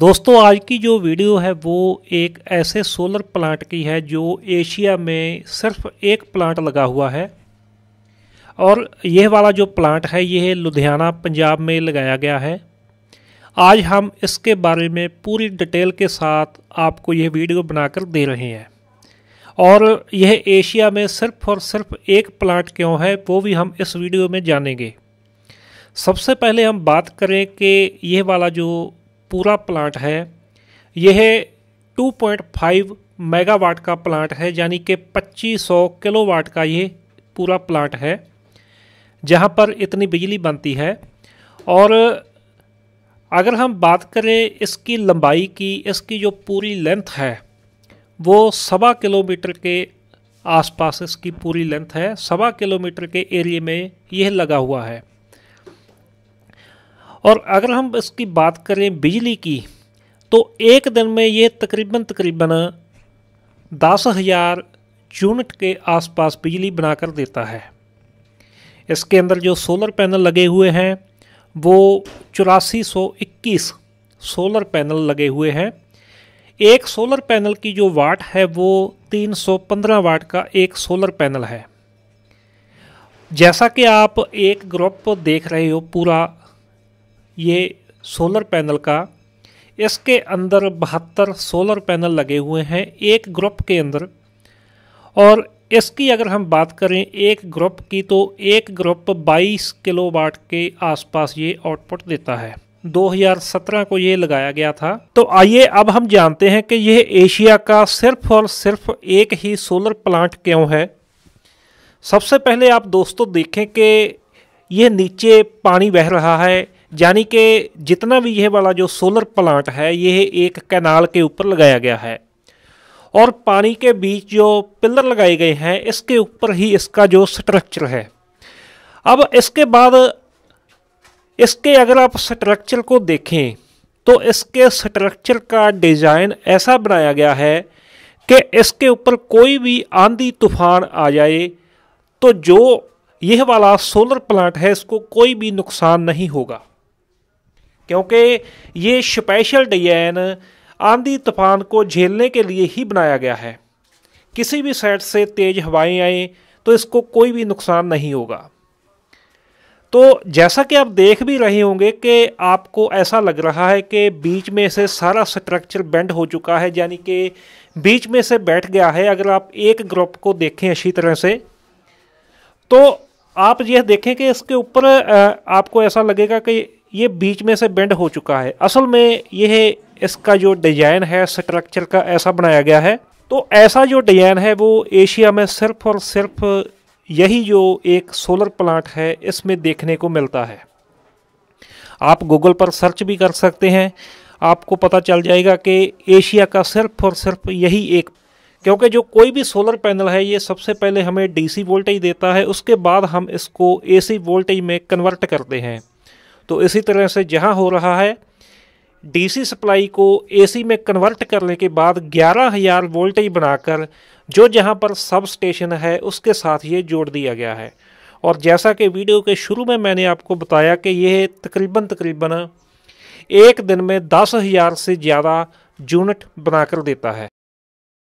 दोस्तों आज की जो वीडियो है वो एक ऐसे सोलर प्लांट की है जो एशिया में सिर्फ एक प्लांट लगा हुआ है और यह वाला जो प्लांट है यह लुधियाना पंजाब में लगाया गया है आज हम इसके बारे में पूरी डिटेल के साथ आपको यह वीडियो बनाकर दे रहे हैं और यह एशिया में सिर्फ और सिर्फ एक प्लांट क्यों है वो भी हम इस वीडियो में जानेंगे सबसे पहले हम बात करें कि यह वाला जो पूरा प्लांट है यह 2.5 मेगावाट का प्लांट है यानी कि 2500 किलोवाट का ये पूरा प्लांट है जहाँ पर इतनी बिजली बनती है और अगर हम बात करें इसकी लंबाई की इसकी जो पूरी लेंथ है वो सवा किलोमीटर के आसपास इसकी पूरी लेंथ है सवा किलोमीटर के एरिए में यह लगा हुआ है और अगर हम इसकी बात करें बिजली की तो एक दिन में ये तकरीबन तकरीबन दस हज़ार यूनिट के आसपास बिजली बनाकर देता है इसके अंदर जो सोलर पैनल लगे हुए हैं वो चौरासी सौ इक्कीस सोलर पैनल लगे हुए हैं एक सोलर पैनल की जो वाट है वो तीन सौ पंद्रह वाट का एक सोलर पैनल है जैसा कि आप एक ग्रुप देख रहे हो पूरा ये सोलर पैनल का इसके अंदर बहत्तर सोलर पैनल लगे हुए हैं एक ग्रुप के अंदर और इसकी अगर हम बात करें एक ग्रुप की तो एक ग्रुप 22 किलोवाट के आसपास ये आउटपुट देता है 2017 को ये लगाया गया था तो आइए अब हम जानते हैं कि यह एशिया का सिर्फ और सिर्फ एक ही सोलर प्लांट क्यों है सबसे पहले आप दोस्तों देखें कि यह नीचे पानी बह रहा है यानी कि जितना भी यह वाला जो सोलर प्लांट है यह एक कैनाल के ऊपर लगाया गया है और पानी के बीच जो पिलर लगाए गए हैं इसके ऊपर ही इसका जो स्ट्रक्चर है अब इसके बाद इसके अगर आप स्ट्रक्चर को देखें तो इसके स्ट्रक्चर का डिज़ाइन ऐसा बनाया गया है कि इसके ऊपर कोई भी आंधी तूफान आ जाए तो जो यह वाला सोलर प्लांट है इसको कोई भी नुकसान नहीं होगा क्योंकि ये स्पेशल डिजाइन आंधी तूफान को झेलने के लिए ही बनाया गया है किसी भी साइड से तेज़ हवाएं आए तो इसको कोई भी नुकसान नहीं होगा तो जैसा कि आप देख भी रहे होंगे कि आपको ऐसा लग रहा है कि बीच में से सारा स्ट्रक्चर बेंड हो चुका है यानी कि बीच में से बैठ गया है अगर आप एक ग्रुप को देखें अच्छी तरह से तो आप यह देखें कि इसके ऊपर आपको ऐसा लगेगा कि ये बीच में से बेंड हो चुका है असल में यह इसका जो डिजाइन है स्ट्रक्चर का ऐसा बनाया गया है तो ऐसा जो डिजाइन है वो एशिया में सिर्फ और सिर्फ यही जो एक सोलर प्लांट है इसमें देखने को मिलता है आप गूगल पर सर्च भी कर सकते हैं आपको पता चल जाएगा कि एशिया का सिर्फ और सिर्फ यही एक क्योंकि जो कोई भी सोलर पैनल है ये सबसे पहले हमें डीसी वोल्टेज देता है उसके बाद हम इसको एसी वोल्टेज में कन्वर्ट करते हैं तो इसी तरह से जहाँ हो रहा है डीसी सप्लाई को एसी में कन्वर्ट करने के बाद 11000 वोल्टेज बनाकर जो जहाँ पर सब स्टेशन है उसके साथ ये जोड़ दिया गया है और जैसा कि वीडियो के शुरू में मैंने आपको बताया कि यह तकरीबन तकरीबन एक दिन में दस हज़ार से ज़्यादा यूनिट बनाकर देता है